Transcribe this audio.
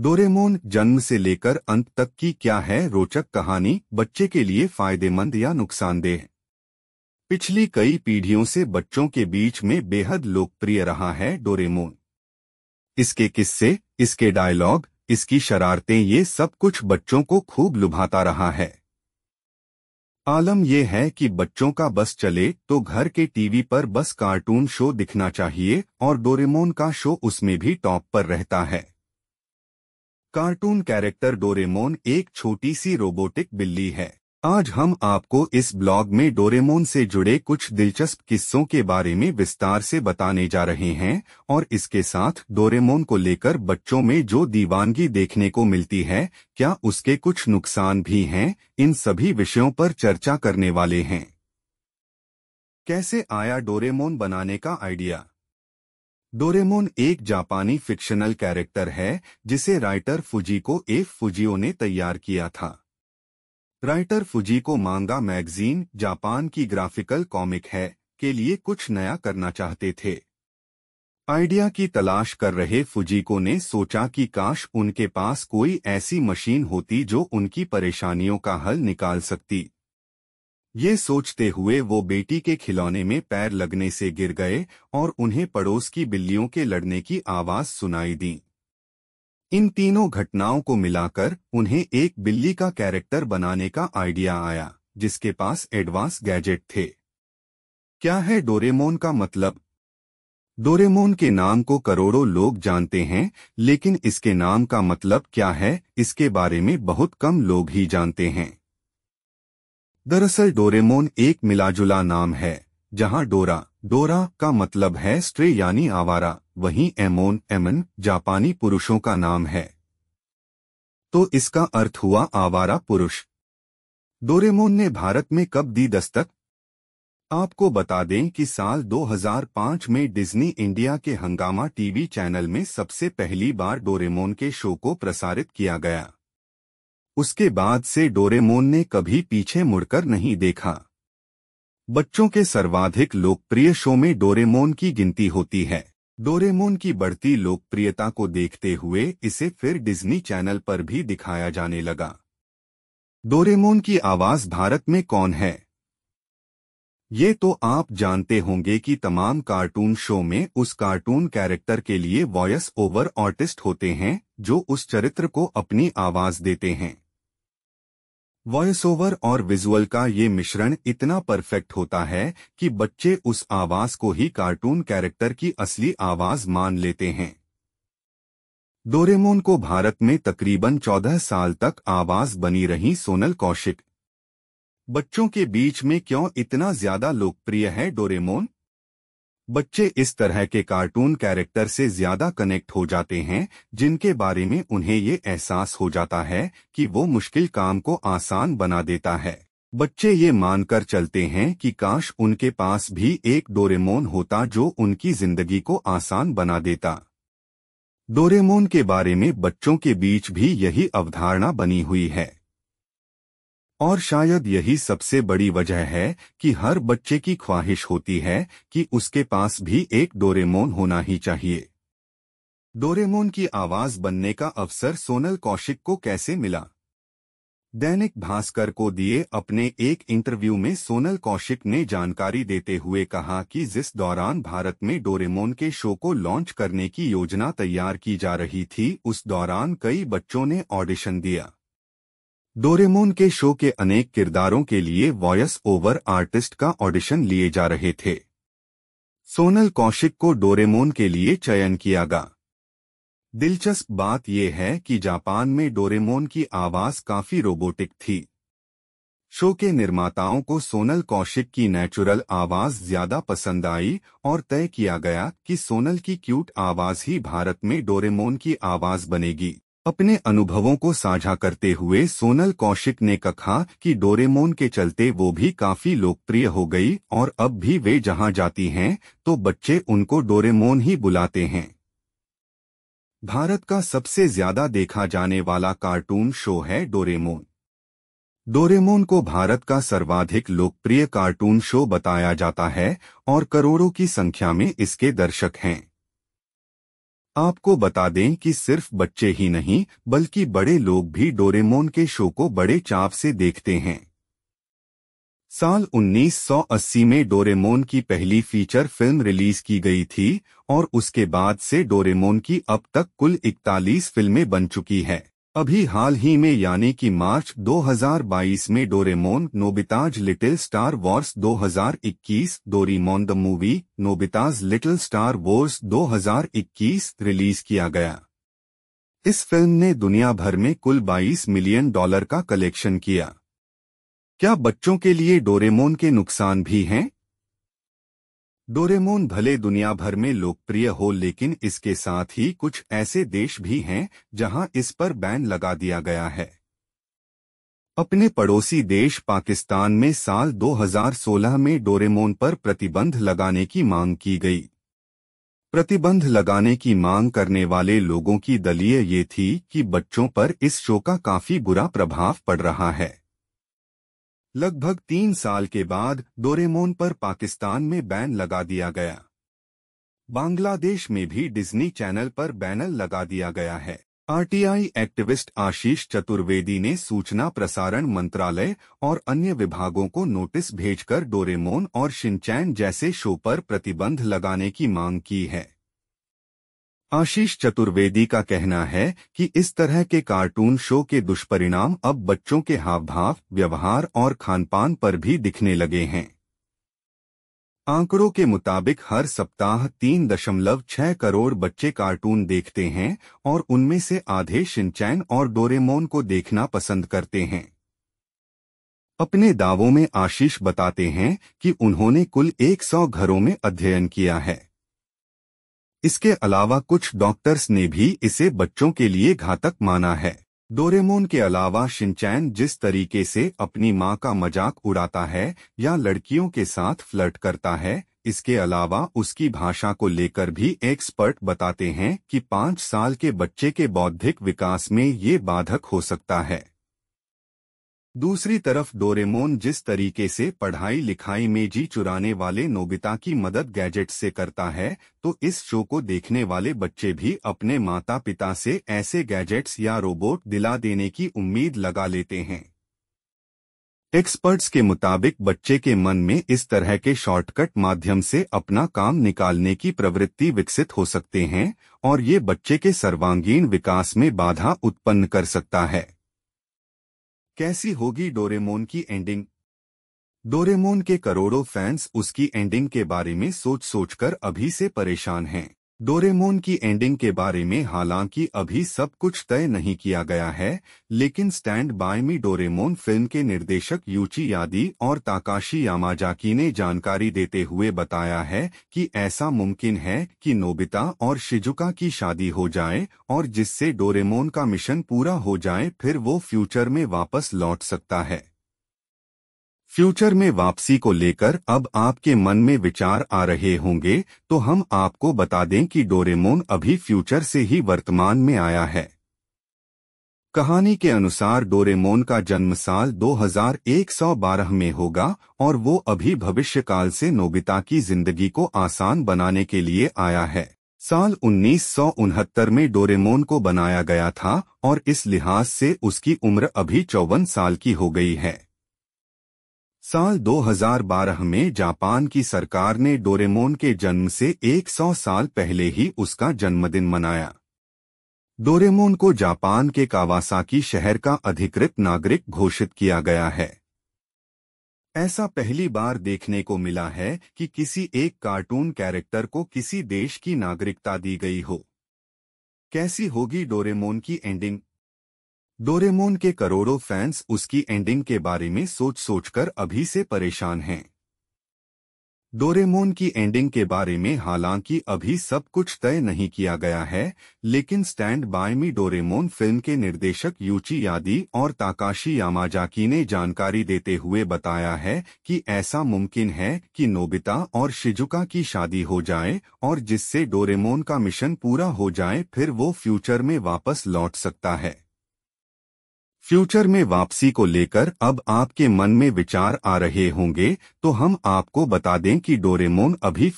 Doraemon जन्म से लेकर अंत तक की क्या है रोचक कहानी बच्चे के लिए फायदेमंद या नुकसानदेह पिछली कई पीढ़ियों से बच्चों के बीच में बेहद लोकप्रिय रहा है डोरेमोन इसके किस्से इसके डायलॉग इसकी शरारतें ये सब कुछ बच्चों को खूब लुभाता रहा है आलम ये है कि बच्चों का बस चले तो घर के टीवी पर बस कार्टून शो दिखना चाहिए और डोरेमोन का शो उसमें भी टॉप पर रहता है कार्टून कैरेक्टर डोरेमोन एक छोटी सी रोबोटिक बिल्ली है आज हम आपको इस ब्लॉग में डोरेमोन से जुड़े कुछ दिलचस्प किस्सों के बारे में विस्तार से बताने जा रहे हैं और इसके साथ डोरेमोन को लेकर बच्चों में जो दीवानगी देखने को मिलती है क्या उसके कुछ नुकसान भी हैं इन सभी विषयों पर चर्चा करने वाले हैं कैसे आया डोरेमोन बनाने का आइडिया डोरेमोन एक जापानी फिक्शनल कैरेक्टर है जिसे राइटर फुजी को एफ फुजियो ने तैयार किया था राइटर फुजी को मांगा मैगजीन जापान की ग्राफिकल कॉमिक है के लिए कुछ नया करना चाहते थे आइडिया की तलाश कर रहे फुजीको ने सोचा कि काश उनके पास कोई ऐसी मशीन होती जो उनकी परेशानियों का हल निकाल सकती ये सोचते हुए वो बेटी के खिलौने में पैर लगने से गिर गए और उन्हें पड़ोस की बिल्लियों के लड़ने की आवाज सुनाई दी इन तीनों घटनाओं को मिलाकर उन्हें एक बिल्ली का कैरेक्टर बनाने का आइडिया आया जिसके पास एडवांस गैजेट थे क्या है डोरेमोन का मतलब डोरेमोन के नाम को करोड़ों लोग जानते हैं लेकिन इसके नाम का मतलब क्या है इसके बारे में बहुत कम लोग ही जानते हैं दरअसल डोरेमोन एक मिलाजुला नाम है जहां डोरा डोरा का मतलब है स्ट्रे यानी आवारा वहीं एमोन एमन जापानी पुरुषों का नाम है तो इसका अर्थ हुआ आवारा पुरुष डोरेमोन ने भारत में कब दी दस्तक आपको बता दें कि साल 2005 में डिज्नी इंडिया के हंगामा टीवी चैनल में सबसे पहली बार डोरेमोन के शो को प्रसारित किया गया उसके बाद से डोरेमोन ने कभी पीछे मुड़कर नहीं देखा बच्चों के सर्वाधिक लोकप्रिय शो में डोरेमोन की गिनती होती है डोरेमोन की बढ़ती लोकप्रियता को देखते हुए इसे फिर डिज्नी चैनल पर भी दिखाया जाने लगा डोरेमोन की आवाज भारत में कौन है ये तो आप जानते होंगे कि तमाम कार्टून शो में उस कार्टून कैरेक्टर के लिए वॉयस ओवर आर्टिस्ट होते हैं जो उस चरित्र को अपनी आवाज देते हैं वॉइस ओवर और विजुअल का ये मिश्रण इतना परफेक्ट होता है कि बच्चे उस आवाज को ही कार्टून कैरेक्टर की असली आवाज मान लेते हैं डोरेमोन को भारत में तकरीबन 14 साल तक आवाज बनी रही सोनल कौशिक बच्चों के बीच में क्यों इतना ज्यादा लोकप्रिय है डोरेमोन बच्चे इस तरह के कार्टून कैरेक्टर से ज्यादा कनेक्ट हो जाते हैं जिनके बारे में उन्हें ये एहसास हो जाता है कि वो मुश्किल काम को आसान बना देता है बच्चे ये मानकर चलते हैं कि काश उनके पास भी एक डोरेमोन होता जो उनकी जिंदगी को आसान बना देता डोरेमोन के बारे में बच्चों के बीच भी यही अवधारणा बनी हुई है और शायद यही सबसे बड़ी वजह है कि हर बच्चे की ख्वाहिश होती है कि उसके पास भी एक डोरेमोन होना ही चाहिए डोरेमोन की आवाज बनने का अवसर सोनल कौशिक को कैसे मिला दैनिक भास्कर को दिए अपने एक इंटरव्यू में सोनल कौशिक ने जानकारी देते हुए कहा कि जिस दौरान भारत में डोरेमोन के शो को लॉन्च करने की योजना तैयार की जा रही थी उस दौरान कई बच्चों ने ऑडिशन दिया डोरेमोन के शो के अनेक किरदारों के लिए वॉयस ओवर आर्टिस्ट का ऑडिशन लिए जा रहे थे सोनल कौशिक को डोरेमोन के लिए चयन किया गया दिलचस्प बात यह है कि जापान में डोरेमोन की आवाज काफी रोबोटिक थी शो के निर्माताओं को सोनल कौशिक की नेचुरल आवाज ज्यादा पसंद आई और तय किया गया कि सोनल की क्यूट आवाज ही भारत में डोरेमोन की आवाज बनेगी अपने अनुभवों को साझा करते हुए सोनल कौशिक ने कहा कि डोरेमोन के चलते वो भी काफी लोकप्रिय हो गई और अब भी वे जहां जाती हैं तो बच्चे उनको डोरेमोन ही बुलाते हैं भारत का सबसे ज्यादा देखा जाने वाला कार्टून शो है डोरेमोन डोरेमोन को भारत का सर्वाधिक लोकप्रिय कार्टून शो बताया जाता है और करोड़ों की संख्या में इसके दर्शक हैं आपको बता दें कि सिर्फ बच्चे ही नहीं बल्कि बड़े लोग भी डोरेमोन के शो को बड़े चाप से देखते हैं साल 1980 में डोरेमोन की पहली फीचर फिल्म रिलीज की गई थी और उसके बाद से डोरेमोन की अब तक कुल 41 फिल्में बन चुकी हैं अभी हाल ही में यानी कि मार्च 2022 में Doraemon Nobita's Little Star Wars 2021 Doraemon the movie Nobita's Little Star Wars 2021 release किया गया इस फिल्म ने दुनिया भर में कुल 22 मिलियन डॉलर का कलेक्शन किया क्या बच्चों के लिए डोरेमोन के नुकसान भी हैं डोरेमोन भले दुनिया भर में लोकप्रिय हो लेकिन इसके साथ ही कुछ ऐसे देश भी हैं जहां इस पर बैन लगा दिया गया है अपने पड़ोसी देश पाकिस्तान में साल 2016 में डोरेमोन पर प्रतिबंध लगाने की मांग की गई प्रतिबंध लगाने की मांग करने वाले लोगों की दलीय ये थी कि बच्चों पर इस शो का काफी बुरा प्रभाव पड़ रहा है लगभग तीन साल के बाद डोरेमोन पर पाकिस्तान में बैन लगा दिया गया बांग्लादेश में भी डिज्नी चैनल पर बैनर लगा दिया गया है आरटीआई एक्टिविस्ट आशीष चतुर्वेदी ने सूचना प्रसारण मंत्रालय और अन्य विभागों को नोटिस भेजकर डोरेमोन और शिनचैन जैसे शो पर प्रतिबंध लगाने की मांग की है आशीष चतुर्वेदी का कहना है कि इस तरह के कार्टून शो के दुष्परिणाम अब बच्चों के हाव भाव व्यवहार और खानपान पर भी दिखने लगे हैं आंकड़ों के मुताबिक हर सप्ताह तीन दशमलव छह करोड़ बच्चे कार्टून देखते हैं और उनमें से आधे शिनचैन और डोरेमोन को देखना पसंद करते हैं अपने दावों में आशीष बताते हैं कि उन्होंने कुल 100 घरों में अध्ययन किया है इसके अलावा कुछ डॉक्टर्स ने भी इसे बच्चों के लिए घातक माना है डोरेमोन के अलावा शिनचैन जिस तरीके से अपनी माँ का मजाक उड़ाता है या लड़कियों के साथ फ्लर्ट करता है इसके अलावा उसकी भाषा को लेकर भी एक्सपर्ट बताते हैं कि पाँच साल के बच्चे के बौद्धिक विकास में ये बाधक हो सकता है दूसरी तरफ डोरेमोन जिस तरीके से पढ़ाई लिखाई में जी चुराने वाले नोबिता की मदद गैजेट से करता है तो इस शो को देखने वाले बच्चे भी अपने माता पिता से ऐसे गैजेट्स या रोबोट दिला देने की उम्मीद लगा लेते हैं एक्सपर्ट्स के मुताबिक बच्चे के मन में इस तरह के शॉर्टकट माध्यम से अपना काम निकालने की प्रवृत्ति विकसित हो सकते हैं और ये बच्चे के सर्वांगीण विकास में बाधा उत्पन्न कर सकता है कैसी होगी डोरेमोन की एंडिंग डोरेमोन के करोड़ों फैंस उसकी एंडिंग के बारे में सोच सोचकर अभी से परेशान हैं डोरेमोन की एंडिंग के बारे में हालांकि अभी सब कुछ तय नहीं किया गया है लेकिन Stand By Me Doraemon film के निर्देशक यूची यादी और ताकाशी यामाजाकी ने जानकारी देते हुए बताया है कि ऐसा मुमकिन है कि नोबिता और शिजुका की शादी हो जाए और जिससे डोरेमोन का मिशन पूरा हो जाए फिर वो फ्यूचर में वापस लौट सकता है फ्यूचर में वापसी को लेकर अब आपके मन में विचार आ रहे होंगे तो हम आपको बता दें कि डोरेमोन अभी फ्यूचर से ही वर्तमान में आया है कहानी के अनुसार डोरेमोन का जन्म साल 2112 में होगा और वो अभी भविष्यकाल से नोबिता की जिंदगी को आसान बनाने के लिए आया है साल उन्नीस में डोरेमोन को बनाया गया था और इस लिहाज से उसकी उम्र अभी चौवन साल की हो गई है साल 2012 में जापान की सरकार ने डोरेमोन के जन्म से 100 साल पहले ही उसका जन्मदिन मनाया डोरेमोन को जापान के कावासाकी शहर का अधिकृत नागरिक घोषित किया गया है ऐसा पहली बार देखने को मिला है कि किसी एक कार्टून कैरेक्टर को किसी देश की नागरिकता दी गई हो कैसी होगी डोरेमोन की एंडिंग डोरेमोन के करोड़ों फैंस उसकी एंडिंग के बारे में सोच सोचकर अभी से परेशान हैं डोरेमोन की एंडिंग के बारे में हालांकि अभी सब कुछ तय नहीं किया गया है लेकिन Stand By Me Doraemon film के निर्देशक यूची यादी और ताकाशी यामाजाकी ने जानकारी देते हुए बताया है कि ऐसा मुमकिन है कि नोबिता और शिजुका की शादी हो जाए और जिससे डोरेमोन का मिशन पूरा हो जाए फिर वो फ्यूचर में वापस लौट सकता है फ्यूचर में वापसी को लेकर अब आपके मन में विचार आ रहे होंगे तो हम आपको बता दें कि डोरेमोन अभी